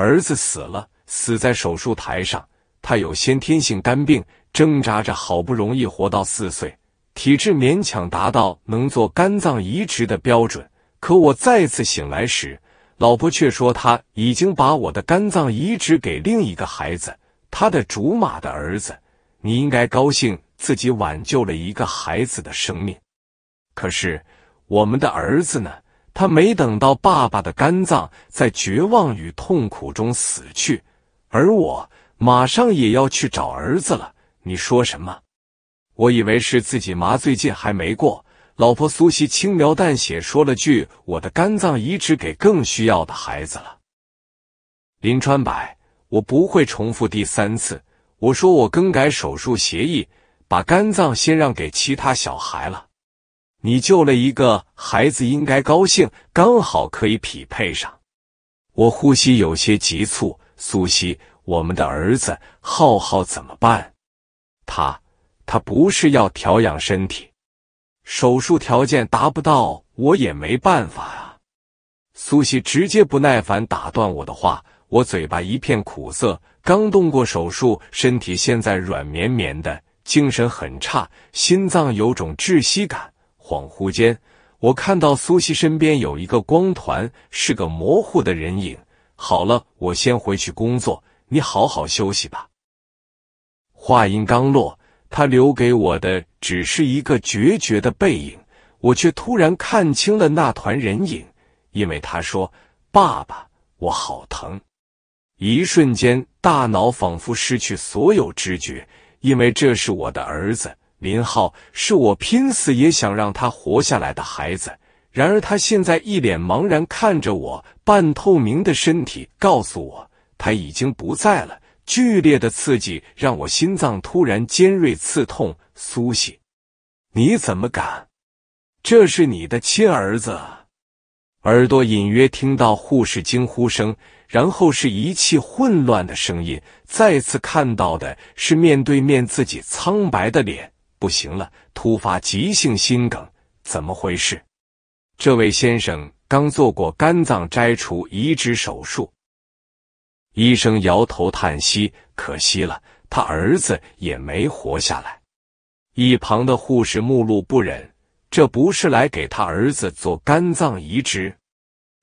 儿子死了，死在手术台上。他有先天性肝病，挣扎着好不容易活到四岁，体质勉强达到能做肝脏移植的标准。可我再次醒来时，老婆却说他已经把我的肝脏移植给另一个孩子，他的竹马的儿子。你应该高兴自己挽救了一个孩子的生命，可是我们的儿子呢？他没等到爸爸的肝脏，在绝望与痛苦中死去，而我马上也要去找儿子了。你说什么？我以为是自己麻醉劲还没过。老婆苏西轻描淡写说了句：“我的肝脏移植给更需要的孩子了。”林川柏，我不会重复第三次。我说我更改手术协议，把肝脏先让给其他小孩了。你救了一个孩子，应该高兴。刚好可以匹配上。我呼吸有些急促。苏西，我们的儿子浩浩怎么办？他他不是要调养身体，手术条件达不到，我也没办法啊。苏西直接不耐烦打断我的话。我嘴巴一片苦涩，刚动过手术，身体现在软绵绵的，精神很差，心脏有种窒息感。恍惚间，我看到苏西身边有一个光团，是个模糊的人影。好了，我先回去工作，你好好休息吧。话音刚落，他留给我的只是一个决绝的背影，我却突然看清了那团人影，因为他说：“爸爸，我好疼。”一瞬间，大脑仿佛失去所有知觉，因为这是我的儿子。林浩是我拼死也想让他活下来的孩子，然而他现在一脸茫然看着我，半透明的身体告诉我他已经不在了。剧烈的刺激让我心脏突然尖锐刺痛。苏西，你怎么敢？这是你的亲儿子！耳朵隐约听到护士惊呼声，然后是仪器混乱的声音。再次看到的是面对面自己苍白的脸。不行了，突发急性心梗，怎么回事？这位先生刚做过肝脏摘除移植手术，医生摇头叹息，可惜了，他儿子也没活下来。一旁的护士目露不忍，这不是来给他儿子做肝脏移植？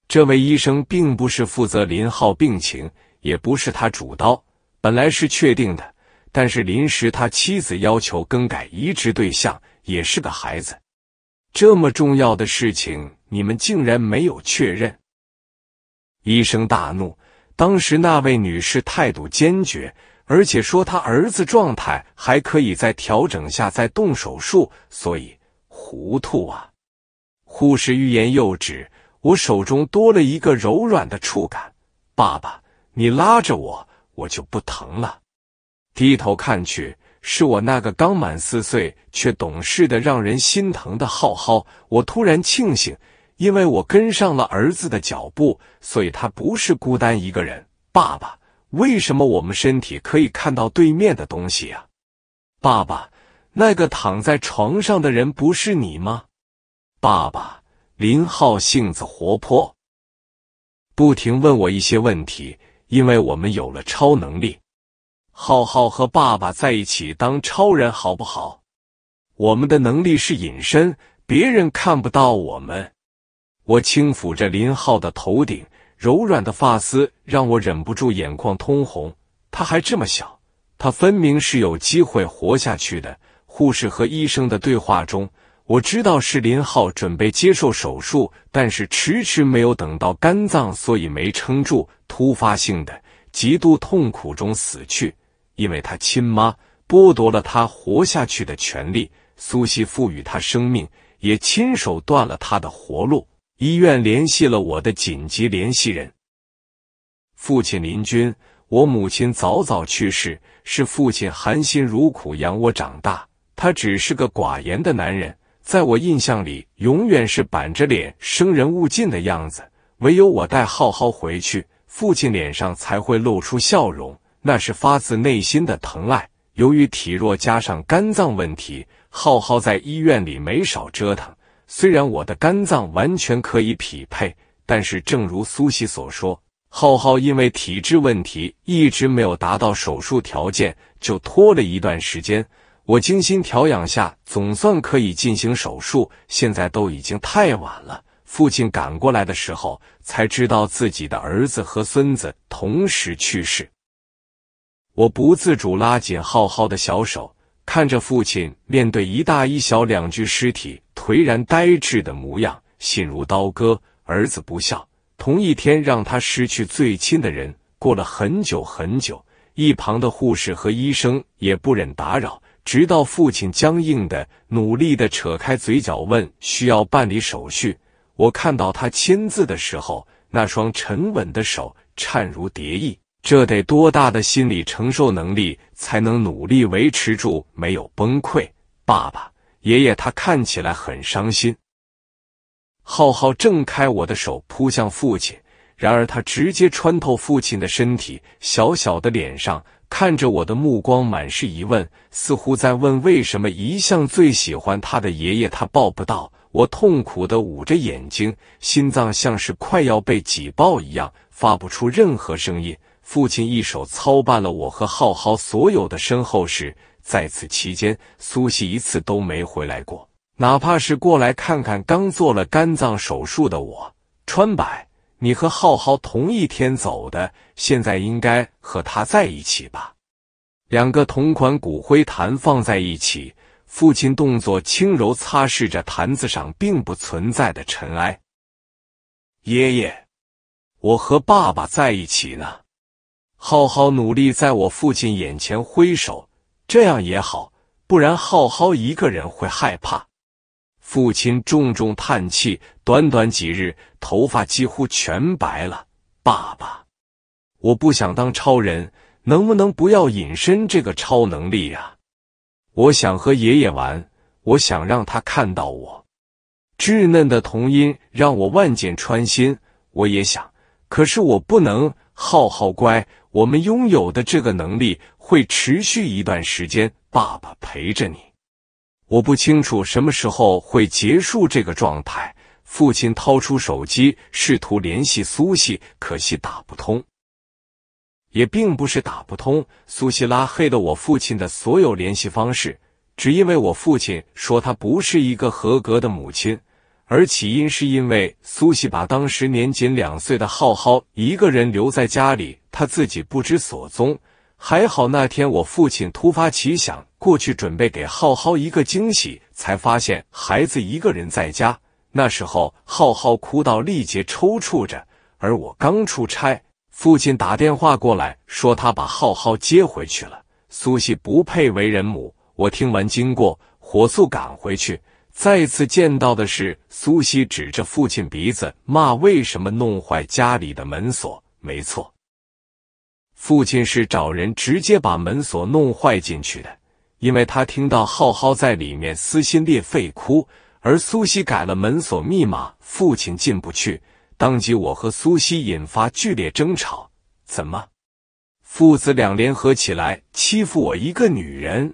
这位医生并不是负责林浩病情，也不是他主刀，本来是确定的。但是临时，他妻子要求更改移植对象，也是个孩子。这么重要的事情，你们竟然没有确认！医生大怒。当时那位女士态度坚决，而且说她儿子状态还可以，再调整下再动手术。所以糊涂啊！护士欲言又止。我手中多了一个柔软的触感。爸爸，你拉着我，我就不疼了。低头看去，是我那个刚满四岁却懂事的、让人心疼的浩浩。我突然庆幸，因为我跟上了儿子的脚步，所以他不是孤单一个人。爸爸，为什么我们身体可以看到对面的东西啊？爸爸，那个躺在床上的人不是你吗？爸爸，林浩性子活泼，不停问我一些问题，因为我们有了超能力。浩浩和爸爸在一起当超人好不好？我们的能力是隐身，别人看不到我们。我轻抚着林浩的头顶，柔软的发丝让我忍不住眼眶通红。他还这么小，他分明是有机会活下去的。护士和医生的对话中，我知道是林浩准备接受手术，但是迟迟没有等到肝脏，所以没撑住，突发性的极度痛苦中死去。因为他亲妈剥夺了他活下去的权利，苏西赋予他生命，也亲手断了他的活路。医院联系了我的紧急联系人，父亲林军。我母亲早早去世，是父亲含辛茹苦养我长大。他只是个寡言的男人，在我印象里，永远是板着脸、生人勿近的样子。唯有我带浩浩回去，父亲脸上才会露出笑容。那是发自内心的疼爱。由于体弱加上肝脏问题，浩浩在医院里没少折腾。虽然我的肝脏完全可以匹配，但是正如苏西所说，浩浩因为体质问题一直没有达到手术条件，就拖了一段时间。我精心调养下，总算可以进行手术。现在都已经太晚了，父亲赶过来的时候才知道自己的儿子和孙子同时去世。我不自主拉紧浩浩的小手，看着父亲面对一大一小两具尸体颓然呆滞的模样，心如刀割。儿子不孝，同一天让他失去最亲的人。过了很久很久，一旁的护士和医生也不忍打扰，直到父亲僵硬的、努力的扯开嘴角问：“需要办理手续？”我看到他签字的时候，那双沉稳的手颤如蝶翼。这得多大的心理承受能力，才能努力维持住没有崩溃？爸爸、爷爷，他看起来很伤心。浩浩挣开我的手，扑向父亲，然而他直接穿透父亲的身体，小小的脸上看着我的目光满是疑问，似乎在问为什么一向最喜欢他的爷爷他抱不到。我痛苦的捂着眼睛，心脏像是快要被挤爆一样，发不出任何声音。父亲一手操办了我和浩浩所有的身后事，在此期间，苏西一次都没回来过，哪怕是过来看看刚做了肝脏手术的我。川柏，你和浩浩同一天走的，现在应该和他在一起吧？两个同款骨灰坛放在一起，父亲动作轻柔，擦拭着坛子上并不存在的尘埃。爷爷，我和爸爸在一起呢。浩浩努力在我父亲眼前挥手，这样也好，不然浩浩一个人会害怕。父亲重重叹气，短短几日，头发几乎全白了。爸爸，我不想当超人，能不能不要隐身这个超能力呀？我想和爷爷玩，我想让他看到我。稚嫩的童音让我万箭穿心。我也想，可是我不能。浩浩乖。我们拥有的这个能力会持续一段时间，爸爸陪着你。我不清楚什么时候会结束这个状态。父亲掏出手机，试图联系苏西，可惜打不通。也并不是打不通，苏西拉黑了我父亲的所有联系方式，只因为我父亲说他不是一个合格的母亲，而起因是因为苏西把当时年仅两岁的浩浩一个人留在家里。他自己不知所踪，还好那天我父亲突发奇想过去，准备给浩浩一个惊喜，才发现孩子一个人在家。那时候浩浩哭到力竭，抽搐着，而我刚出差，父亲打电话过来，说他把浩浩接回去了。苏西不配为人母。我听完经过，火速赶回去，再次见到的是苏西指着父亲鼻子骂：“为什么弄坏家里的门锁？”没错。父亲是找人直接把门锁弄坏进去的，因为他听到浩浩在里面撕心裂肺哭，而苏西改了门锁密码，父亲进不去。当即，我和苏西引发剧烈争吵。怎么，父子俩联合起来欺负我一个女人？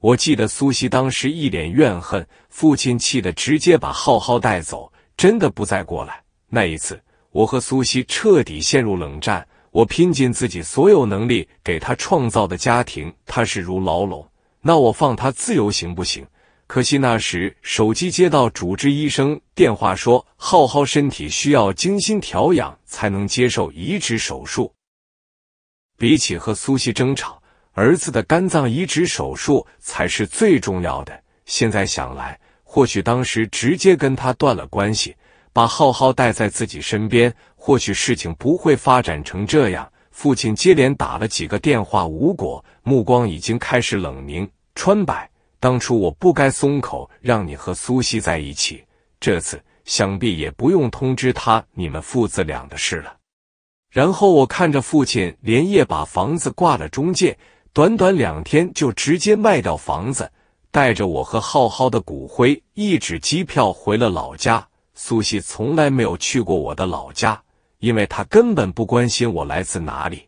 我记得苏西当时一脸怨恨，父亲气得直接把浩浩带走，真的不再过来。那一次，我和苏西彻底陷入冷战。我拼尽自己所有能力给他创造的家庭，他是如牢笼。那我放他自由行不行？可惜那时手机接到主治医生电话，说浩浩身体需要精心调养，才能接受移植手术。比起和苏西争吵，儿子的肝脏移植手术才是最重要的。现在想来，或许当时直接跟他断了关系。把浩浩带在自己身边，或许事情不会发展成这样。父亲接连打了几个电话无果，目光已经开始冷凝。川柏，当初我不该松口，让你和苏西在一起。这次想必也不用通知他你们父子俩的事了。然后我看着父亲连夜把房子挂了中介，短短两天就直接卖掉房子，带着我和浩浩的骨灰，一纸机票回了老家。苏西从来没有去过我的老家，因为他根本不关心我来自哪里。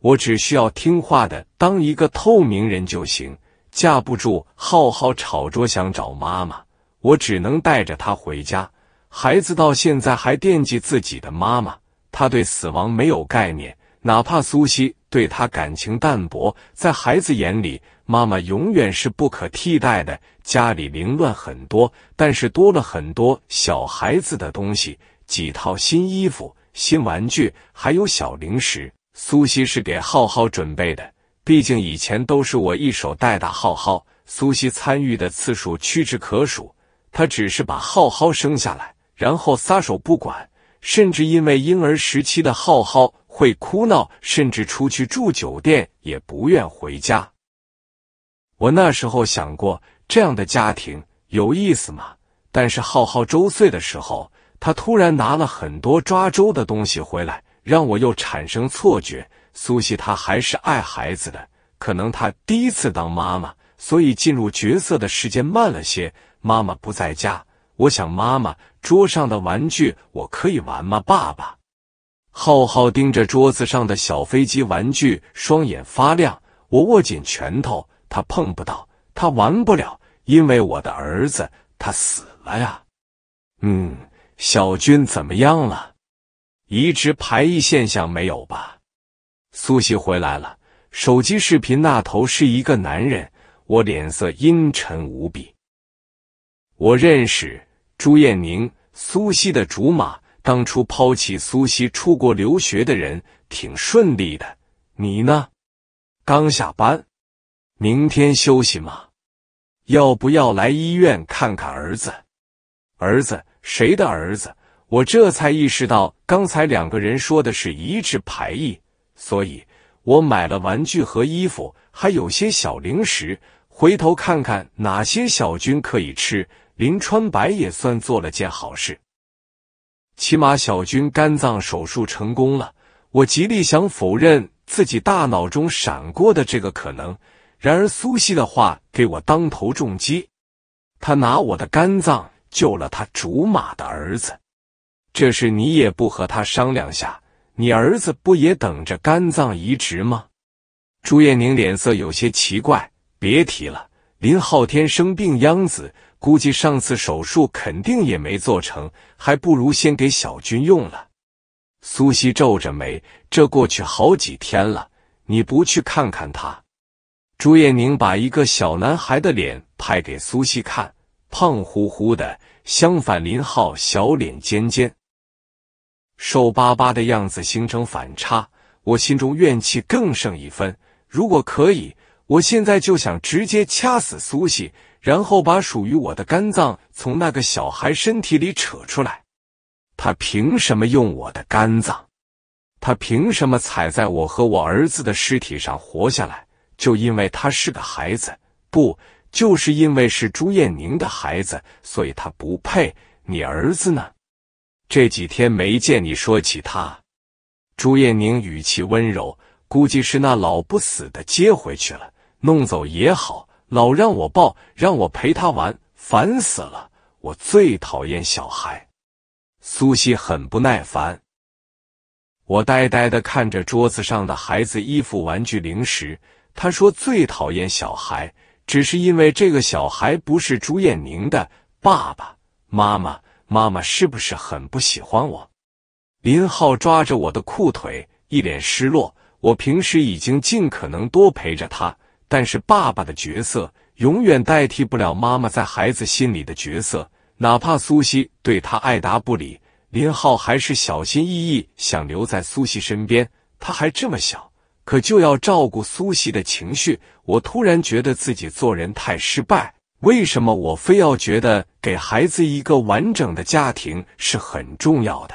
我只需要听话的当一个透明人就行。架不住浩浩吵着想找妈妈，我只能带着他回家。孩子到现在还惦记自己的妈妈，他对死亡没有概念，哪怕苏西对他感情淡薄，在孩子眼里。妈妈永远是不可替代的。家里凌乱很多，但是多了很多小孩子的东西，几套新衣服、新玩具，还有小零食。苏西是给浩浩准备的，毕竟以前都是我一手带大浩浩。苏西参与的次数屈指可数，他只是把浩浩生下来，然后撒手不管，甚至因为婴儿时期的浩浩会哭闹，甚至出去住酒店也不愿回家。我那时候想过这样的家庭有意思吗？但是浩浩周岁的时候，他突然拿了很多抓周的东西回来，让我又产生错觉。苏西他还是爱孩子的，可能他第一次当妈妈，所以进入角色的时间慢了些。妈妈不在家，我想妈妈桌上的玩具我可以玩吗？爸爸，浩浩盯着桌子上的小飞机玩具，双眼发亮。我握紧拳头。他碰不到，他玩不了，因为我的儿子他死了呀。嗯，小军怎么样了？移植排异现象没有吧？苏西回来了，手机视频那头是一个男人，我脸色阴沉无比。我认识朱艳宁，苏西的竹马，当初抛弃苏西出国留学的人，挺顺利的。你呢？刚下班。明天休息吗？要不要来医院看看儿子？儿子，谁的儿子？我这才意识到，刚才两个人说的是一致排异，所以我买了玩具和衣服，还有些小零食。回头看看哪些小军可以吃。林川白也算做了件好事，起码小军肝脏手术成功了。我极力想否认自己大脑中闪过的这个可能。然而苏西的话给我当头重击，他拿我的肝脏救了他竹马的儿子，这事你也不和他商量下？你儿子不也等着肝脏移植吗？朱艳宁脸色有些奇怪，别提了，林昊天生病秧子，估计上次手术肯定也没做成，还不如先给小军用了。苏西皱着眉，这过去好几天了，你不去看看他？朱艳宁把一个小男孩的脸拍给苏西看，胖乎乎的；相反，林浩小脸尖尖，瘦巴巴的样子形成反差。我心中怨气更胜一分。如果可以，我现在就想直接掐死苏西，然后把属于我的肝脏从那个小孩身体里扯出来。他凭什么用我的肝脏？他凭什么踩在我和我儿子的尸体上活下来？就因为他是个孩子，不，就是因为是朱艳宁的孩子，所以他不配。你儿子呢？这几天没见你说起他。朱艳宁语气温柔，估计是那老不死的接回去了，弄走也好，老让我抱，让我陪他玩，烦死了！我最讨厌小孩。苏西很不耐烦。我呆呆的看着桌子上的孩子衣服、玩具、零食。他说最讨厌小孩，只是因为这个小孩不是朱艳宁的爸爸妈妈。妈妈是不是很不喜欢我？林浩抓着我的裤腿，一脸失落。我平时已经尽可能多陪着他，但是爸爸的角色永远代替不了妈妈在孩子心里的角色。哪怕苏西对他爱答不理，林浩还是小心翼翼想留在苏西身边。他还这么小。可就要照顾苏西的情绪，我突然觉得自己做人太失败。为什么我非要觉得给孩子一个完整的家庭是很重要的？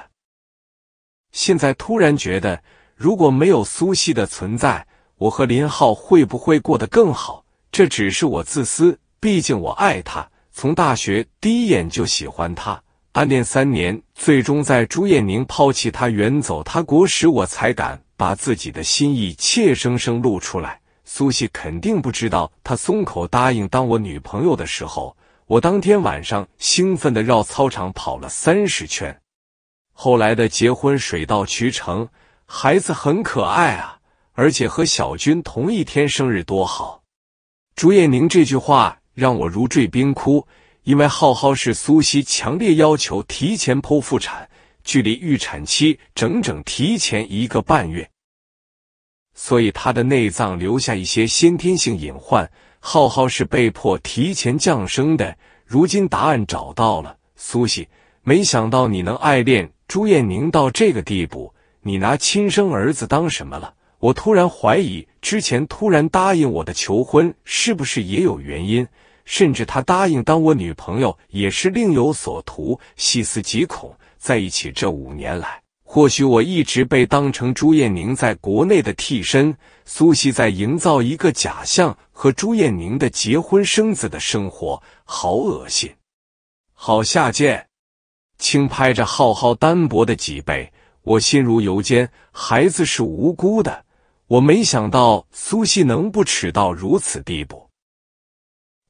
现在突然觉得，如果没有苏西的存在，我和林浩会不会过得更好？这只是我自私，毕竟我爱他。从大学第一眼就喜欢他，暗恋三年，最终在朱艳宁抛弃他远走他国时，我才敢。把自己的心意怯生生露出来，苏西肯定不知道，他松口答应当我女朋友的时候，我当天晚上兴奋的绕操场跑了三十圈。后来的结婚水到渠成，孩子很可爱啊，而且和小军同一天生日多好。朱艳宁这句话让我如坠冰窟，因为浩浩是苏西强烈要求提前剖腹产。距离预产期整整提前一个半月，所以他的内脏留下一些先天性隐患。浩浩是被迫提前降生的。如今答案找到了，苏西。没想到你能爱恋朱艳宁到这个地步，你拿亲生儿子当什么了？我突然怀疑，之前突然答应我的求婚是不是也有原因？甚至他答应当我女朋友也是另有所图，细思极恐。在一起这五年来，或许我一直被当成朱艳宁在国内的替身。苏西在营造一个假象，和朱艳宁的结婚生子的生活，好恶心，好下贱。轻拍着浩浩单薄的脊背，我心如油煎。孩子是无辜的，我没想到苏西能不耻到如此地步。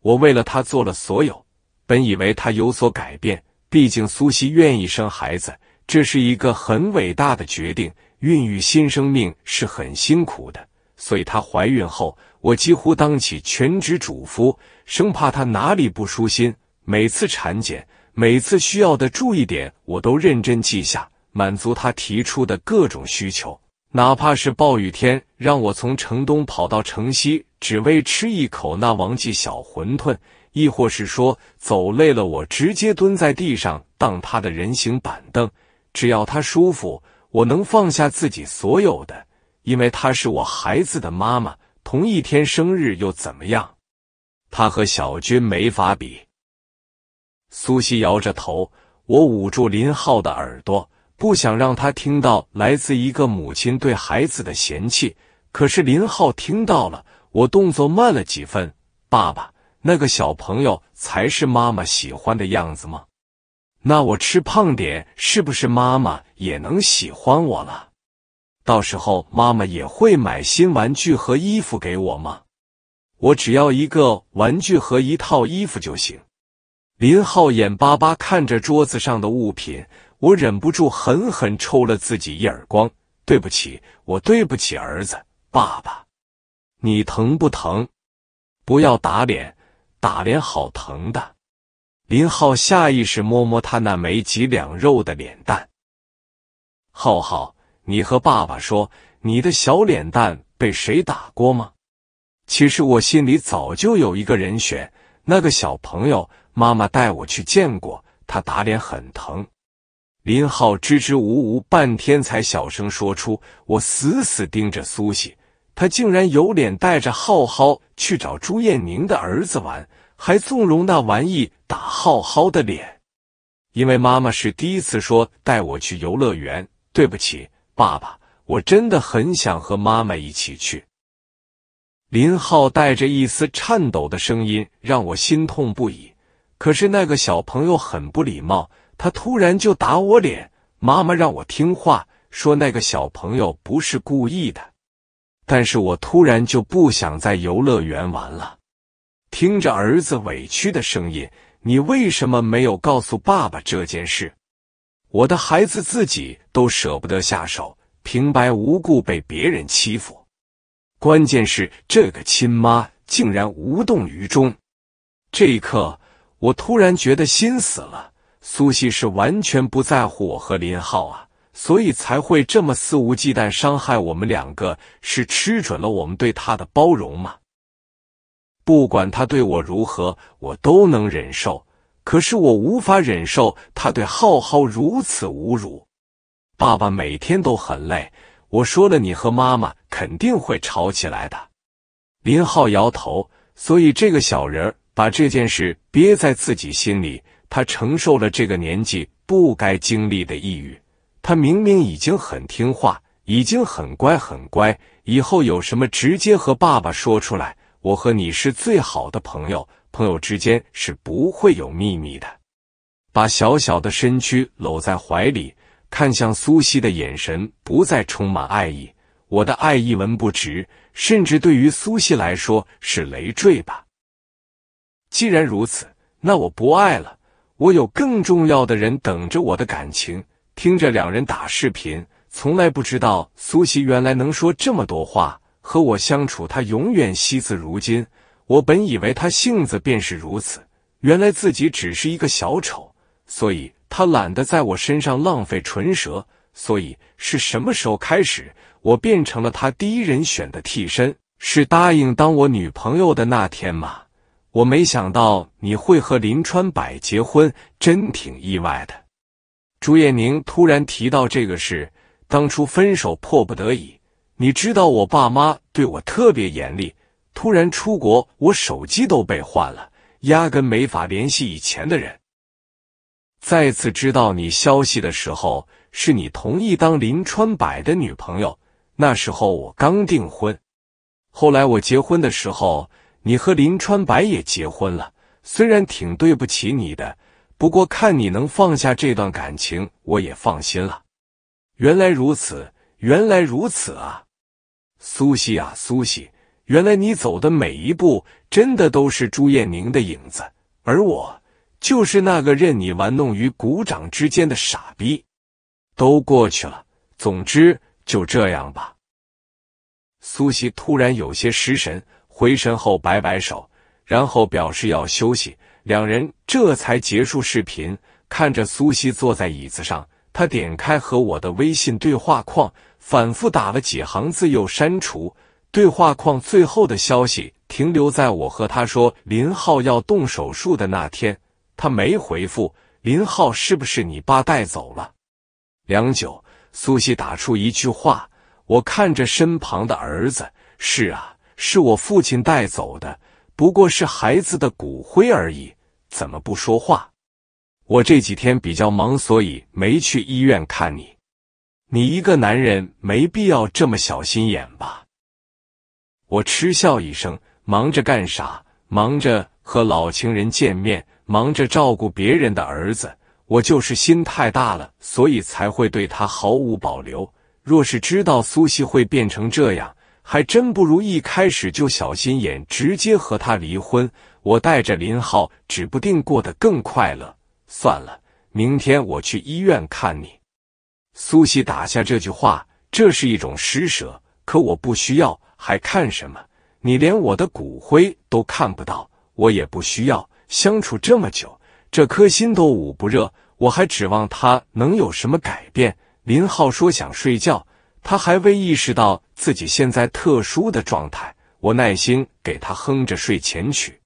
我为了他做了所有，本以为他有所改变。毕竟苏西愿意生孩子，这是一个很伟大的决定。孕育新生命是很辛苦的，所以她怀孕后，我几乎当起全职主妇，生怕她哪里不舒心。每次产检，每次需要的注意点，我都认真记下，满足她提出的各种需求。哪怕是暴雨天，让我从城东跑到城西，只为吃一口那王记小馄饨。亦或是说，走累了，我直接蹲在地上当他的人形板凳，只要他舒服，我能放下自己所有的。因为他是我孩子的妈妈，同一天生日又怎么样？他和小军没法比。苏西摇着头，我捂住林浩的耳朵，不想让他听到来自一个母亲对孩子的嫌弃。可是林浩听到了，我动作慢了几分，爸爸。那个小朋友才是妈妈喜欢的样子吗？那我吃胖点是不是妈妈也能喜欢我了？到时候妈妈也会买新玩具和衣服给我吗？我只要一个玩具和一套衣服就行。林浩眼巴巴看着桌子上的物品，我忍不住狠狠抽了自己一耳光。对不起，我对不起儿子，爸爸，你疼不疼？不要打脸。打脸好疼的，林浩下意识摸摸他那没几两肉的脸蛋。浩浩，你和爸爸说，你的小脸蛋被谁打过吗？其实我心里早就有一个人选，那个小朋友妈妈带我去见过，他打脸很疼。林浩支支吾吾半天，才小声说出：“我死死盯着苏西。”他竟然有脸带着浩浩去找朱艳宁的儿子玩，还纵容那玩意打浩浩的脸。因为妈妈是第一次说带我去游乐园，对不起，爸爸，我真的很想和妈妈一起去。林浩带着一丝颤抖的声音，让我心痛不已。可是那个小朋友很不礼貌，他突然就打我脸。妈妈让我听话，说那个小朋友不是故意的。但是我突然就不想在游乐园玩了。听着儿子委屈的声音，你为什么没有告诉爸爸这件事？我的孩子自己都舍不得下手，平白无故被别人欺负，关键是这个亲妈竟然无动于衷。这一刻，我突然觉得心死了。苏西是完全不在乎我和林浩啊。所以才会这么肆无忌惮伤害我们两个，是吃准了我们对他的包容吗？不管他对我如何，我都能忍受。可是我无法忍受他对浩浩如此侮辱。爸爸每天都很累，我说了，你和妈妈肯定会吵起来的。林浩摇头。所以这个小人儿把这件事憋在自己心里，他承受了这个年纪不该经历的抑郁。他明明已经很听话，已经很乖，很乖。以后有什么直接和爸爸说出来。我和你是最好的朋友，朋友之间是不会有秘密的。把小小的身躯搂在怀里，看向苏西的眼神不再充满爱意。我的爱一文不值，甚至对于苏西来说是累赘吧？既然如此，那我不爱了。我有更重要的人等着我的感情。听着两人打视频，从来不知道苏西原来能说这么多话。和我相处，他永远惜字如金。我本以为他性子便是如此，原来自己只是一个小丑。所以他懒得在我身上浪费唇舌。所以是什么时候开始，我变成了他第一人选的替身？是答应当我女朋友的那天吗？我没想到你会和林川柏结婚，真挺意外的。朱艳宁突然提到这个事，当初分手迫不得已。你知道我爸妈对我特别严厉，突然出国，我手机都被换了，压根没法联系以前的人。再次知道你消息的时候，是你同意当林川柏的女朋友。那时候我刚订婚，后来我结婚的时候，你和林川柏也结婚了。虽然挺对不起你的。不过看你能放下这段感情，我也放心了。原来如此，原来如此啊，苏西啊，苏西，原来你走的每一步真的都是朱艳宁的影子，而我就是那个任你玩弄于股掌之间的傻逼。都过去了，总之就这样吧。苏西突然有些失神，回神后摆摆手，然后表示要休息。两人这才结束视频，看着苏西坐在椅子上，他点开和我的微信对话框，反复打了几行字又删除。对话框最后的消息停留在我和他说林浩要动手术的那天，他没回复。林浩是不是你爸带走了？良久，苏西打出一句话。我看着身旁的儿子，是啊，是我父亲带走的，不过是孩子的骨灰而已。怎么不说话？我这几天比较忙，所以没去医院看你。你一个男人，没必要这么小心眼吧？我嗤笑一声，忙着干啥？忙着和老情人见面，忙着照顾别人的儿子。我就是心太大了，所以才会对他毫无保留。若是知道苏西会变成这样，还真不如一开始就小心眼，直接和他离婚。我带着林浩，指不定过得更快乐。算了，明天我去医院看你。苏西打下这句话，这是一种施舍，可我不需要，还看什么？你连我的骨灰都看不到，我也不需要。相处这么久，这颗心都捂不热，我还指望他能有什么改变？林浩说想睡觉，他还未意识到自己现在特殊的状态。我耐心给他哼着睡前曲。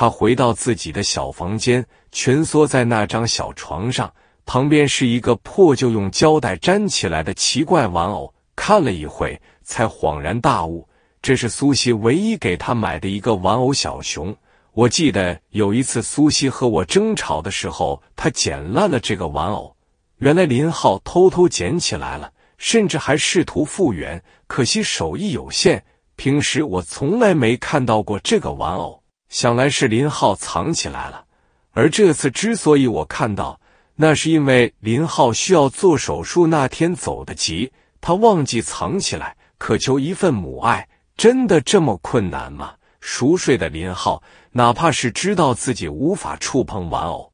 他回到自己的小房间，蜷缩在那张小床上，旁边是一个破旧用胶带粘起来的奇怪玩偶。看了一会，才恍然大悟，这是苏西唯一给他买的一个玩偶小熊。我记得有一次苏西和我争吵的时候，他剪烂了这个玩偶。原来林浩偷偷捡起来了，甚至还试图复原，可惜手艺有限。平时我从来没看到过这个玩偶。想来是林浩藏起来了，而这次之所以我看到，那是因为林浩需要做手术，那天走得急，他忘记藏起来。渴求一份母爱，真的这么困难吗？熟睡的林浩，哪怕是知道自己无法触碰玩偶，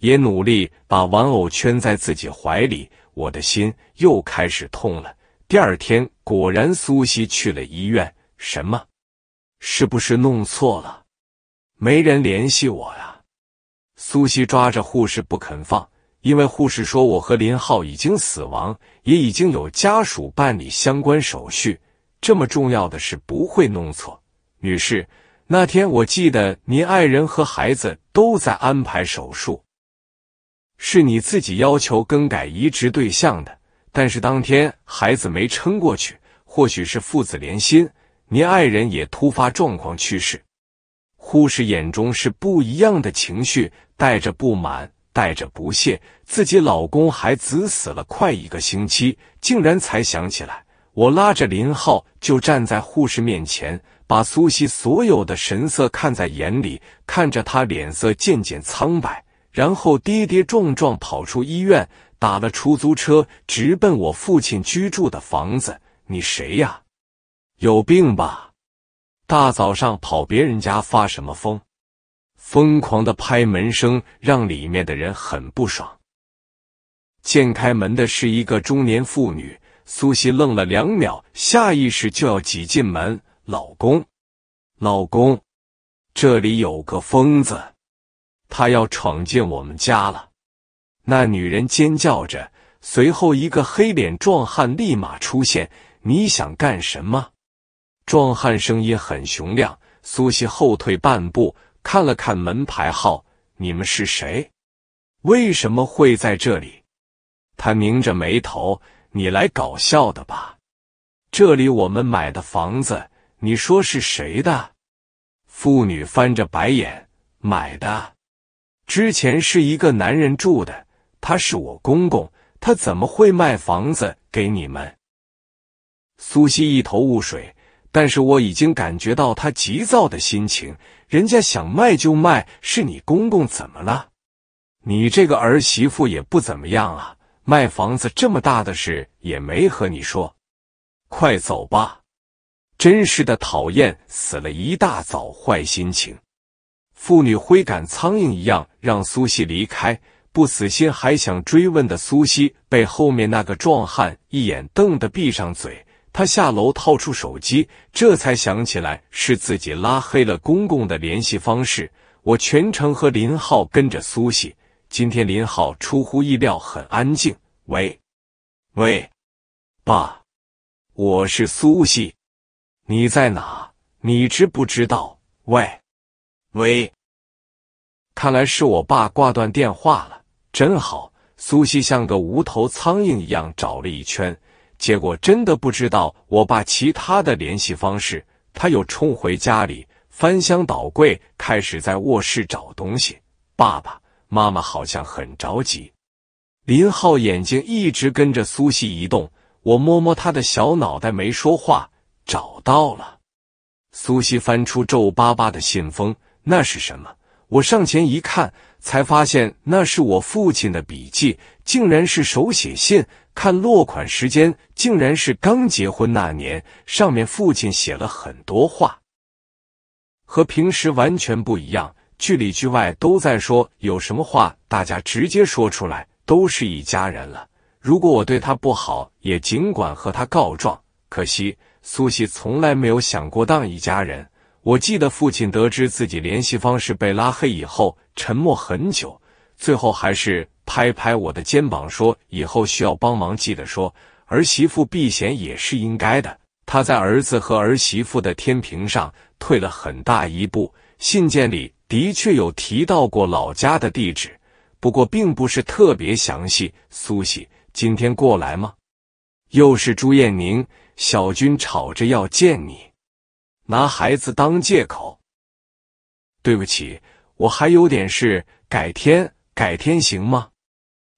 也努力把玩偶圈在自己怀里。我的心又开始痛了。第二天果然，苏西去了医院。什么？是不是弄错了？没人联系我呀！苏西抓着护士不肯放，因为护士说我和林浩已经死亡，也已经有家属办理相关手续。这么重要的事不会弄错，女士。那天我记得您爱人和孩子都在安排手术，是你自己要求更改移植对象的。但是当天孩子没撑过去，或许是父子连心。您爱人也突发状况去世，护士眼中是不一样的情绪，带着不满，带着不屑。自己老公孩子死了快一个星期，竟然才想起来。我拉着林浩就站在护士面前，把苏西所有的神色看在眼里，看着他脸色渐渐苍白，然后跌跌撞撞跑出医院，打了出租车直奔我父亲居住的房子。你谁呀？有病吧！大早上跑别人家发什么疯？疯狂的拍门声让里面的人很不爽。见开门的是一个中年妇女，苏西愣了两秒，下意识就要挤进门。老公，老公，这里有个疯子，他要闯进我们家了！那女人尖叫着，随后一个黑脸壮汉立马出现。你想干什么？壮汉声音很雄亮，苏西后退半步，看了看门牌号：“你们是谁？为什么会在这里？”他拧着眉头：“你来搞笑的吧？这里我们买的房子，你说是谁的？”妇女翻着白眼：“买的，之前是一个男人住的，他是我公公，他怎么会卖房子给你们？”苏西一头雾水。但是我已经感觉到他急躁的心情，人家想卖就卖，是你公公怎么了？你这个儿媳妇也不怎么样啊，卖房子这么大的事也没和你说，快走吧！真是的，讨厌死了一大早坏心情。妇女挥赶苍蝇一样让苏西离开，不死心还想追问的苏西被后面那个壮汉一眼瞪得闭上嘴。他下楼掏出手机，这才想起来是自己拉黑了公公的联系方式。我全程和林浩跟着苏西。今天林浩出乎意料，很安静。喂，喂，爸，我是苏西，你在哪？你知不知道？喂，喂，看来是我爸挂断电话了，真好。苏西像个无头苍蝇一样找了一圈。结果真的不知道我爸其他的联系方式，他又冲回家里，翻箱倒柜，开始在卧室找东西。爸爸妈妈好像很着急。林浩眼睛一直跟着苏西移动，我摸摸他的小脑袋，没说话。找到了，苏西翻出皱巴巴的信封，那是什么？我上前一看，才发现那是我父亲的笔记，竟然是手写信。看落款时间，竟然是刚结婚那年。上面父亲写了很多话，和平时完全不一样，句里句外都在说有什么话，大家直接说出来，都是一家人了。如果我对他不好，也尽管和他告状。可惜苏西从来没有想过当一家人。我记得父亲得知自己联系方式被拉黑以后，沉默很久，最后还是。拍拍我的肩膀说：“以后需要帮忙记得说，儿媳妇避嫌也是应该的。”他在儿子和儿媳妇的天平上退了很大一步。信件里的确有提到过老家的地址，不过并不是特别详细。苏西，今天过来吗？又是朱艳宁，小军吵着要见你，拿孩子当借口。对不起，我还有点事，改天，改天行吗？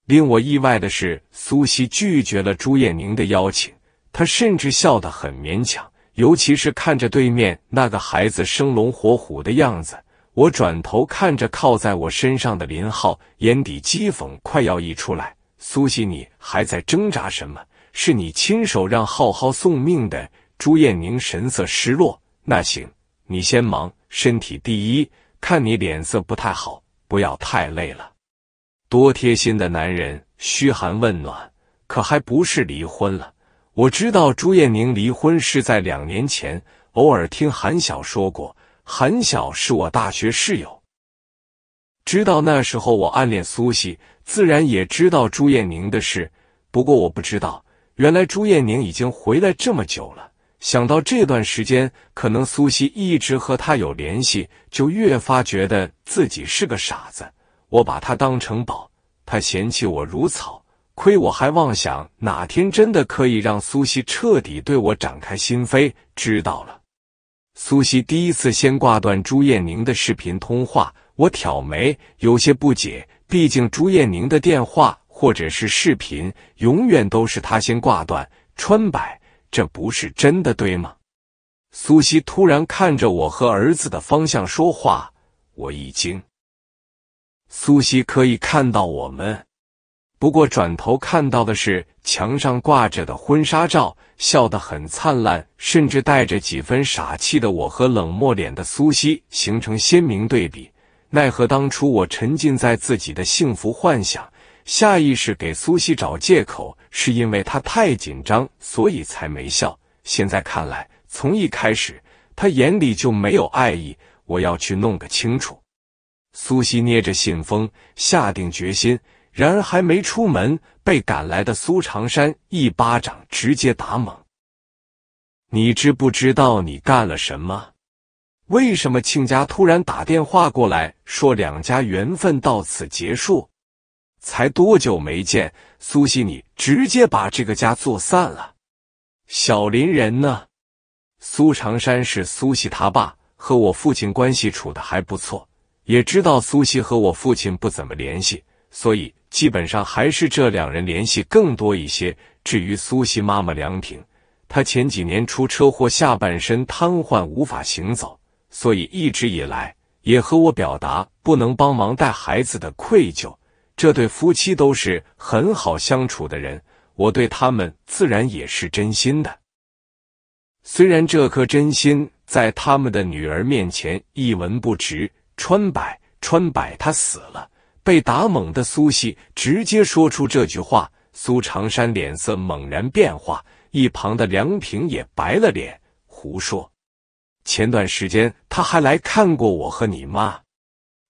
令我意外的是，苏西拒绝了朱艳宁的邀请。他甚至笑得很勉强，尤其是看着对面那个孩子生龙活虎的样子。我转头看着靠在我身上的林浩，眼底讥讽快要溢出来。苏西，你还在挣扎什么？是你亲手让浩浩送命的。朱艳宁神色失落。那行，你先忙，身体第一。看你脸色不太好，不要太累了。多贴心的男人，嘘寒问暖，可还不是离婚了？我知道朱艳宁离婚是在两年前，偶尔听韩晓说过，韩晓是我大学室友，知道那时候我暗恋苏西，自然也知道朱艳宁的事。不过我不知道，原来朱艳宁已经回来这么久了。想到这段时间可能苏西一直和他有联系，就越发觉得自己是个傻子。我把他当成宝，他嫌弃我如草，亏我还妄想哪天真的可以让苏西彻底对我展开心扉。知道了，苏西第一次先挂断朱艳宁的视频通话，我挑眉，有些不解。毕竟朱艳宁的电话或者是视频，永远都是他先挂断。川百，这不是真的对吗？苏西突然看着我和儿子的方向说话，我一惊。苏西可以看到我们，不过转头看到的是墙上挂着的婚纱照，笑得很灿烂，甚至带着几分傻气的我和冷漠脸的苏西形成鲜明对比。奈何当初我沉浸在自己的幸福幻想，下意识给苏西找借口，是因为他太紧张，所以才没笑。现在看来，从一开始他眼里就没有爱意。我要去弄个清楚。苏西捏着信封，下定决心。然而还没出门，被赶来的苏长山一巴掌直接打懵。你知不知道你干了什么？为什么亲家突然打电话过来说两家缘分到此结束？才多久没见，苏西你直接把这个家做散了。小林人呢？苏长山是苏西他爸，和我父亲关系处的还不错。也知道苏西和我父亲不怎么联系，所以基本上还是这两人联系更多一些。至于苏西妈妈梁平，她前几年出车祸，下半身瘫痪，无法行走，所以一直以来也和我表达不能帮忙带孩子的愧疚。这对夫妻都是很好相处的人，我对他们自然也是真心的。虽然这颗真心在他们的女儿面前一文不值。川百，川百，他死了！被打懵的苏西直接说出这句话，苏长山脸色猛然变化，一旁的梁平也白了脸。胡说！前段时间他还来看过我和你妈。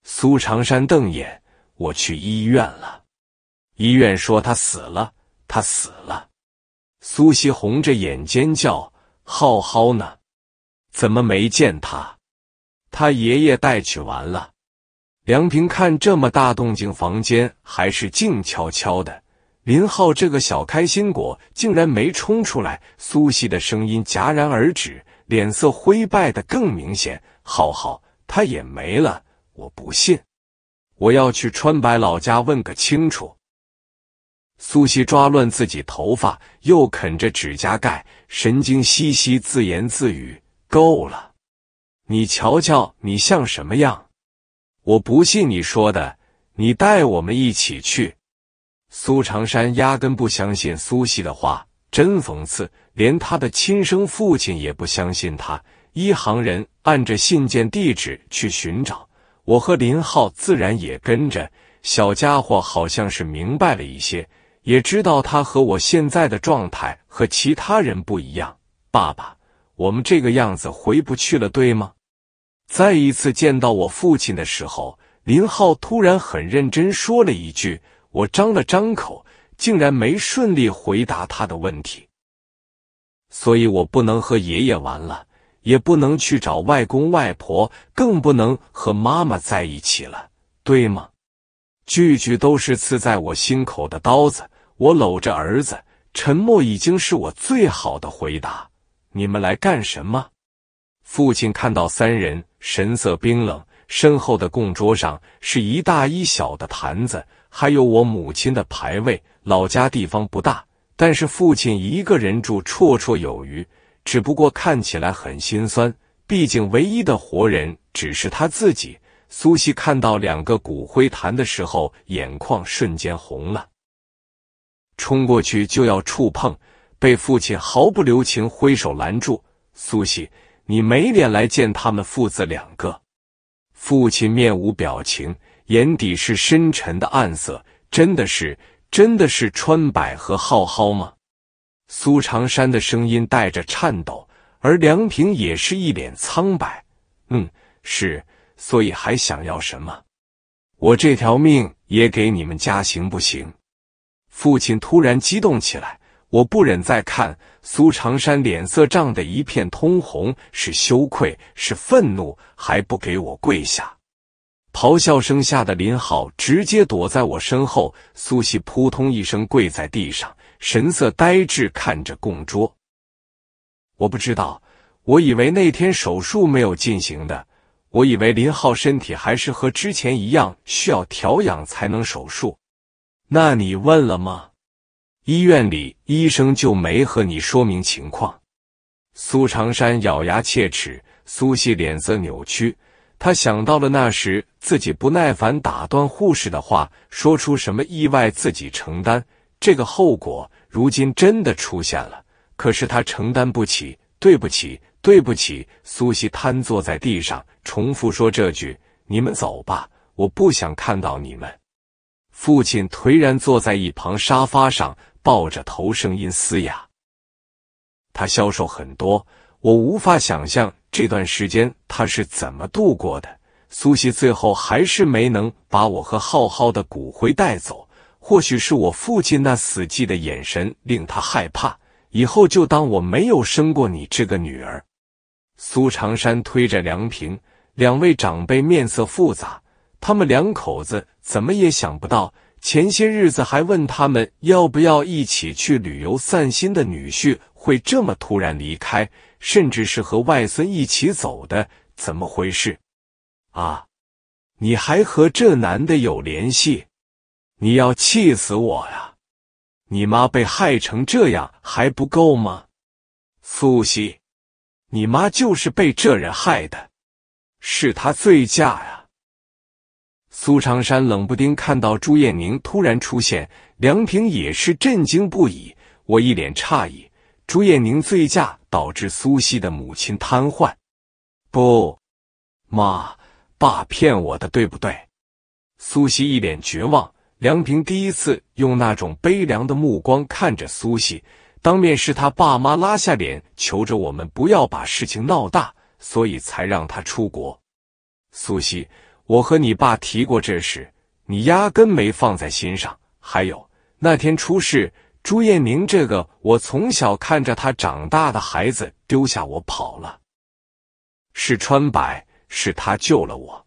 苏长山瞪眼：“我去医院了，医院说他死了，他死了。”苏西红着眼尖叫：“浩浩呢？怎么没见他？”他爷爷带去玩了。梁平看这么大动静，房间还是静悄悄的。林浩这个小开心果竟然没冲出来。苏西的声音戛然而止，脸色灰败的更明显。浩浩，他也没了！我不信，我要去川白老家问个清楚。苏西抓乱自己头发，又啃着指甲盖，神经兮兮自言自语：“够了。”你瞧瞧，你像什么样？我不信你说的，你带我们一起去。苏长山压根不相信苏西的话，真讽刺，连他的亲生父亲也不相信他。一行人按着信件地址去寻找，我和林浩自然也跟着。小家伙好像是明白了一些，也知道他和我现在的状态和其他人不一样。爸爸，我们这个样子回不去了，对吗？再一次见到我父亲的时候，林浩突然很认真说了一句：“我张了张口，竟然没顺利回答他的问题。所以我不能和爷爷玩了，也不能去找外公外婆，更不能和妈妈在一起了，对吗？”句句都是刺在我心口的刀子。我搂着儿子，沉默已经是我最好的回答。你们来干什么？父亲看到三人。神色冰冷，身后的供桌上是一大一小的盘子，还有我母亲的牌位。老家地方不大，但是父亲一个人住绰绰有余。只不过看起来很心酸，毕竟唯一的活人只是他自己。苏西看到两个骨灰坛的时候，眼眶瞬间红了，冲过去就要触碰，被父亲毫不留情挥手拦住。苏西。你没脸来见他们父子两个。父亲面无表情，眼底是深沉的暗色。真的是，真的是川百和浩浩吗？苏长山的声音带着颤抖，而梁平也是一脸苍白。嗯，是。所以还想要什么？我这条命也给你们家行不行？父亲突然激动起来。我不忍再看，苏长山脸色涨得一片通红，是羞愧，是愤怒，还不给我跪下！咆哮声吓得林浩直接躲在我身后，苏西扑通一声跪在地上，神色呆滞看着供桌。我不知道，我以为那天手术没有进行的，我以为林浩身体还是和之前一样，需要调养才能手术。那你问了吗？医院里，医生就没和你说明情况。苏长山咬牙切齿，苏西脸色扭曲。他想到了那时自己不耐烦打断护士的话，说出什么意外自己承担，这个后果如今真的出现了。可是他承担不起，对不起，对不起。苏西瘫坐在地上，重复说这句：“你们走吧，我不想看到你们。”父亲颓然坐在一旁沙发上。抱着头，声音嘶哑。他消瘦很多，我无法想象这段时间他是怎么度过的。苏西最后还是没能把我和浩浩的骨灰带走。或许是我父亲那死寂的眼神令他害怕。以后就当我没有生过你这个女儿。苏长山推着梁平，两位长辈面色复杂。他们两口子怎么也想不到。前些日子还问他们要不要一起去旅游散心的女婿，会这么突然离开，甚至是和外孙一起走的，怎么回事？啊！你还和这男的有联系？你要气死我呀！你妈被害成这样还不够吗？苏西，你妈就是被这人害的，是他醉驾呀。苏长山冷不丁看到朱艳宁突然出现，梁平也是震惊不已。我一脸诧异：“朱艳宁醉驾导致苏西的母亲瘫痪，不，妈爸骗我的，对不对？”苏西一脸绝望。梁平第一次用那种悲凉的目光看着苏西。当面是他爸妈拉下脸求着我们不要把事情闹大，所以才让他出国。苏西。我和你爸提过这事，你压根没放在心上。还有那天出事，朱艳宁这个我从小看着他长大的孩子丢下我跑了，是川白，是他救了我。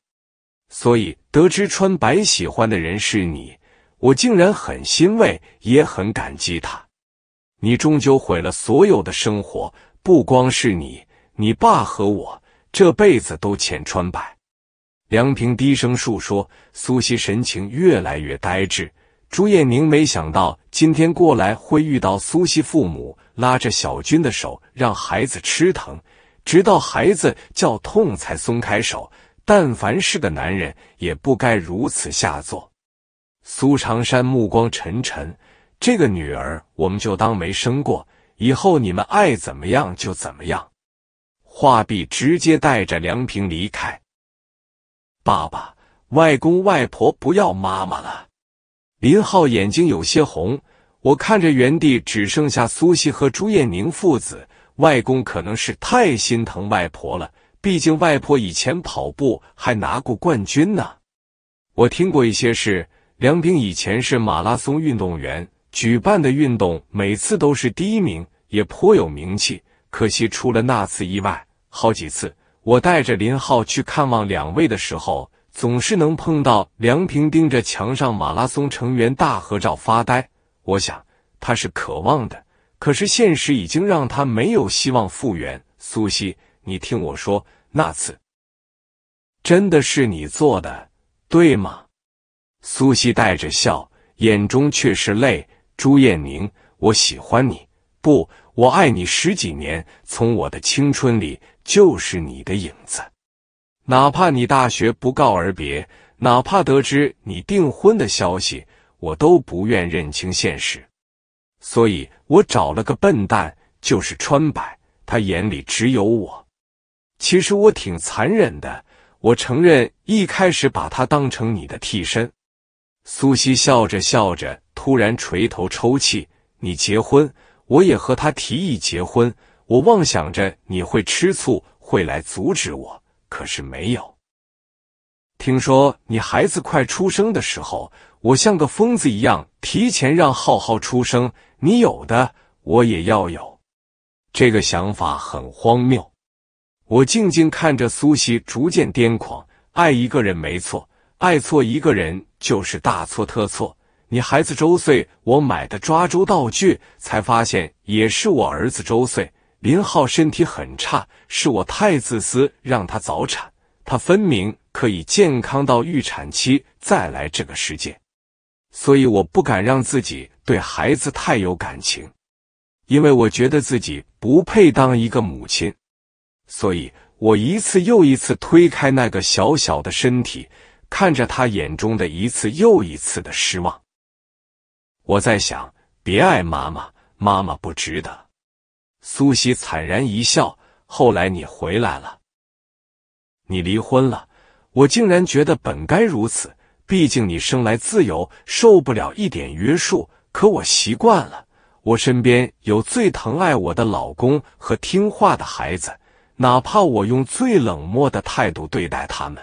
所以得知川白喜欢的人是你，我竟然很欣慰，也很感激他。你终究毁了所有的生活，不光是你，你爸和我这辈子都欠川白。梁平低声述说，苏西神情越来越呆滞。朱燕宁没想到今天过来会遇到苏西父母，拉着小军的手让孩子吃疼，直到孩子叫痛才松开手。但凡是个男人，也不该如此下作。苏长山目光沉沉：“这个女儿，我们就当没生过。以后你们爱怎么样就怎么样。”画壁直接带着梁平离开。爸爸、外公、外婆不要妈妈了。林浩眼睛有些红。我看着原地只剩下苏西和朱艳宁父子。外公可能是太心疼外婆了，毕竟外婆以前跑步还拿过冠军呢。我听过一些事，梁冰以前是马拉松运动员，举办的运动每次都是第一名，也颇有名气。可惜出了那次意外，好几次。我带着林浩去看望两位的时候，总是能碰到梁平盯着墙上马拉松成员大合照发呆。我想他是渴望的，可是现实已经让他没有希望复原。苏西，你听我说，那次真的是你做的，对吗？苏西带着笑，眼中却是泪。朱艳宁，我喜欢你，不，我爱你十几年，从我的青春里。就是你的影子，哪怕你大学不告而别，哪怕得知你订婚的消息，我都不愿认清现实。所以我找了个笨蛋，就是川柏，他眼里只有我。其实我挺残忍的，我承认一开始把他当成你的替身。苏西笑着笑着，突然垂头抽泣。你结婚，我也和他提议结婚。我妄想着你会吃醋，会来阻止我，可是没有。听说你孩子快出生的时候，我像个疯子一样提前让浩浩出生。你有的，我也要有。这个想法很荒谬。我静静看着苏西逐渐癫狂。爱一个人没错，爱错一个人就是大错特错。你孩子周岁，我买的抓周道具，才发现也是我儿子周岁。林浩身体很差，是我太自私，让他早产。他分明可以健康到预产期再来这个世界，所以我不敢让自己对孩子太有感情，因为我觉得自己不配当一个母亲。所以，我一次又一次推开那个小小的身体，看着他眼中的一次又一次的失望。我在想：别爱妈妈，妈妈不值得。苏西惨然一笑。后来你回来了，你离婚了，我竟然觉得本该如此。毕竟你生来自由，受不了一点约束。可我习惯了，我身边有最疼爱我的老公和听话的孩子，哪怕我用最冷漠的态度对待他们。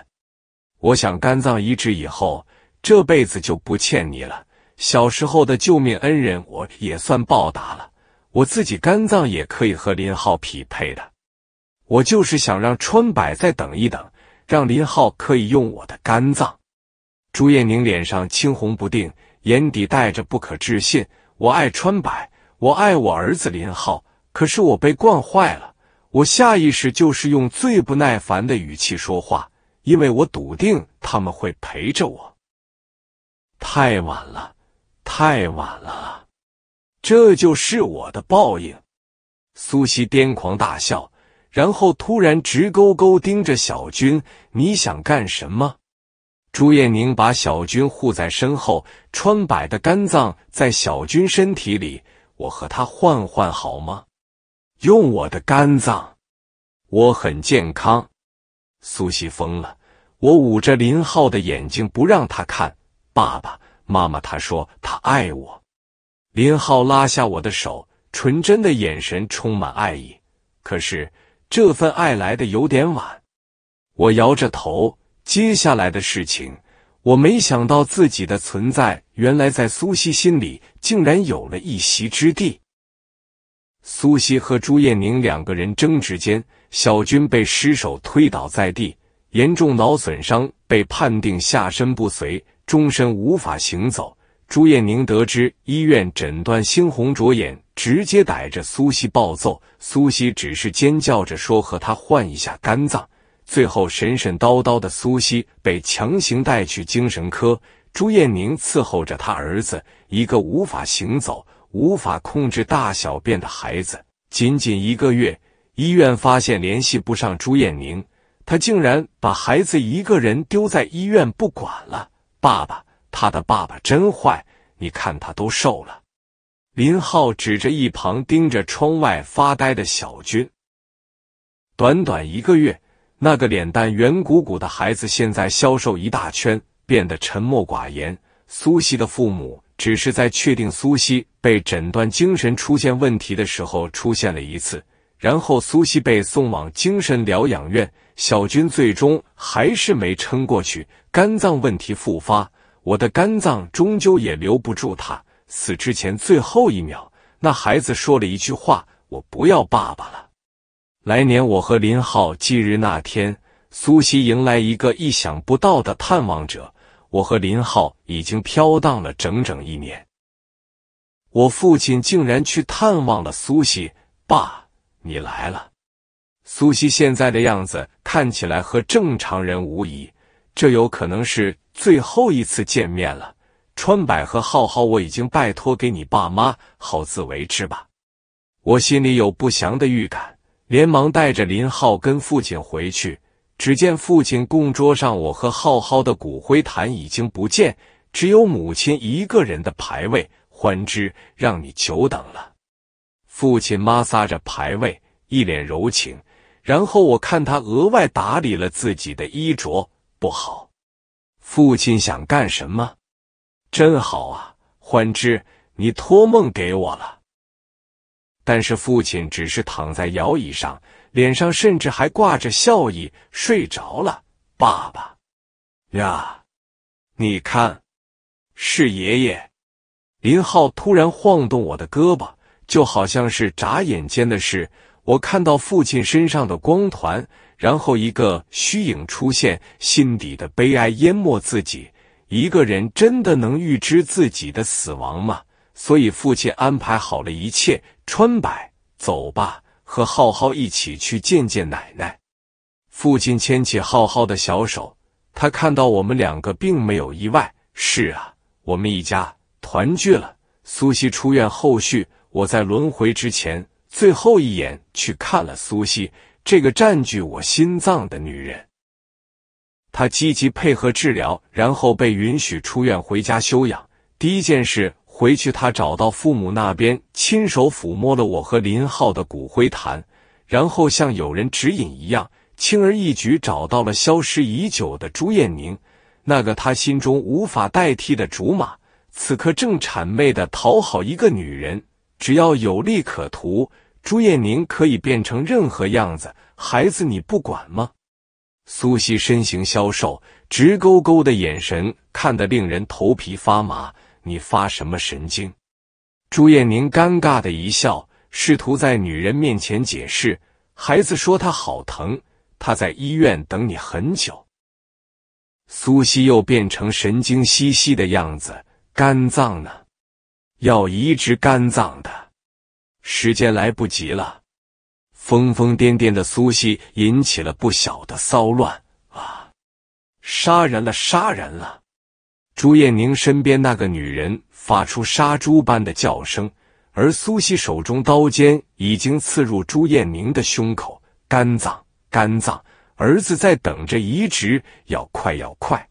我想，肝脏移植以后，这辈子就不欠你了。小时候的救命恩人，我也算报答了。我自己肝脏也可以和林浩匹配的，我就是想让川柏再等一等，让林浩可以用我的肝脏。朱艳宁脸上青红不定，眼底带着不可置信。我爱川柏，我爱我儿子林浩，可是我被惯坏了。我下意识就是用最不耐烦的语气说话，因为我笃定他们会陪着我。太晚了，太晚了。这就是我的报应！苏西癫狂大笑，然后突然直勾勾盯着小军：“你想干什么？”朱艳宁把小军护在身后，穿白的肝脏在小军身体里，我和他换换好吗？用我的肝脏，我很健康。苏西疯了，我捂着林浩的眼睛不让他看。爸爸妈妈，他说他爱我。林浩拉下我的手，纯真的眼神充满爱意。可是这份爱来的有点晚。我摇着头。接下来的事情，我没想到自己的存在，原来在苏西心里竟然有了一席之地。苏西和朱艳宁两个人争执间，小军被失手推倒在地，严重脑损伤，被判定下身不遂，终身无法行走。朱艳宁得知医院诊断猩红灼眼，直接逮着苏西暴揍。苏西只是尖叫着说和他换一下肝脏。最后神神叨叨的苏西被强行带去精神科。朱艳宁伺候着他儿子，一个无法行走、无法控制大小便的孩子。仅仅一个月，医院发现联系不上朱艳宁，他竟然把孩子一个人丢在医院不管了。爸爸。他的爸爸真坏，你看他都瘦了。林浩指着一旁盯着窗外发呆的小军。短短一个月，那个脸蛋圆鼓鼓的孩子现在消瘦一大圈，变得沉默寡言。苏西的父母只是在确定苏西被诊断精神出现问题的时候出现了一次，然后苏西被送往精神疗养院。小军最终还是没撑过去，肝脏问题复发。我的肝脏终究也留不住他，死之前最后一秒，那孩子说了一句话：“我不要爸爸了。”来年我和林浩祭日那天，苏西迎来一个意想不到的探望者。我和林浩已经飘荡了整整一年，我父亲竟然去探望了苏西。爸，你来了。苏西现在的样子看起来和正常人无疑。这有可能是最后一次见面了。川百和浩浩，我已经拜托给你爸妈，好自为之吧。我心里有不祥的预感，连忙带着林浩跟父亲回去。只见父亲供桌上，我和浩浩的骨灰坛已经不见，只有母亲一个人的牌位。欢之，让你久等了。父亲摩挲着牌位，一脸柔情。然后我看他额外打理了自己的衣着。不好，父亲想干什么？真好啊，欢之，你托梦给我了。但是父亲只是躺在摇椅上，脸上甚至还挂着笑意，睡着了。爸爸呀，你看，是爷爷。林浩突然晃动我的胳膊，就好像是眨眼间的事，我看到父亲身上的光团。然后一个虚影出现，心底的悲哀淹没自己。一个人真的能预知自己的死亡吗？所以父亲安排好了一切，川摆走吧，和浩浩一起去见见奶奶。父亲牵起浩浩的小手，他看到我们两个并没有意外。是啊，我们一家团聚了。苏西出院后续，我在轮回之前最后一眼去看了苏西。这个占据我心脏的女人，她积极配合治疗，然后被允许出院回家休养。第一件事，回去她找到父母那边，亲手抚摸了我和林浩的骨灰坛，然后像有人指引一样，轻而易举找到了消失已久的朱艳宁，那个她心中无法代替的竹马。此刻正谄媚的讨好一个女人，只要有利可图。朱艳宁可以变成任何样子，孩子，你不管吗？苏西身形消瘦，直勾勾的眼神看得令人头皮发麻。你发什么神经？朱艳宁尴尬的一笑，试图在女人面前解释。孩子说他好疼，他在医院等你很久。苏西又变成神经兮兮的样子。肝脏呢？要移植肝脏的。时间来不及了，疯疯癫癫的苏西引起了不小的骚乱啊！杀人了，杀人了！朱艳宁身边那个女人发出杀猪般的叫声，而苏西手中刀尖已经刺入朱艳宁的胸口，肝脏，肝脏，儿子在等着移植，要快，要快！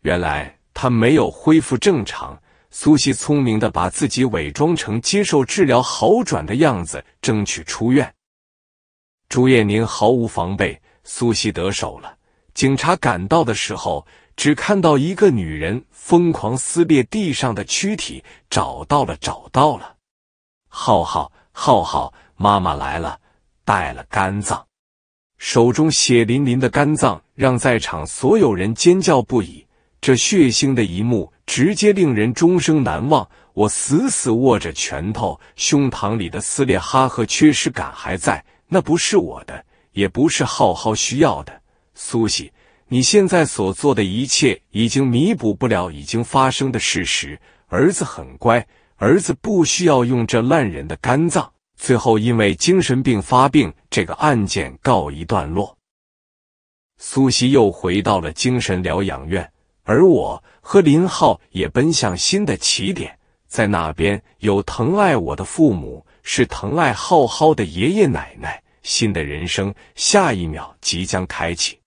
原来他没有恢复正常。苏西聪明的把自己伪装成接受治疗好转的样子，争取出院。朱艳宁毫无防备，苏西得手了。警察赶到的时候，只看到一个女人疯狂撕裂地上的躯体。找到了，找到了！浩浩，浩浩，妈妈来了，带了肝脏。手中血淋淋的肝脏让在场所有人尖叫不已。这血腥的一幕。直接令人终生难忘。我死死握着拳头，胸膛里的撕裂、哈和缺失感还在。那不是我的，也不是浩浩需要的。苏西，你现在所做的一切已经弥补不了已经发生的事实。儿子很乖，儿子不需要用这烂人的肝脏。最后，因为精神病发病，这个案件告一段落。苏西又回到了精神疗养院。而我和林浩也奔向新的起点，在那边有疼爱我的父母，是疼爱浩浩的爷爷奶奶。新的人生，下一秒即将开启。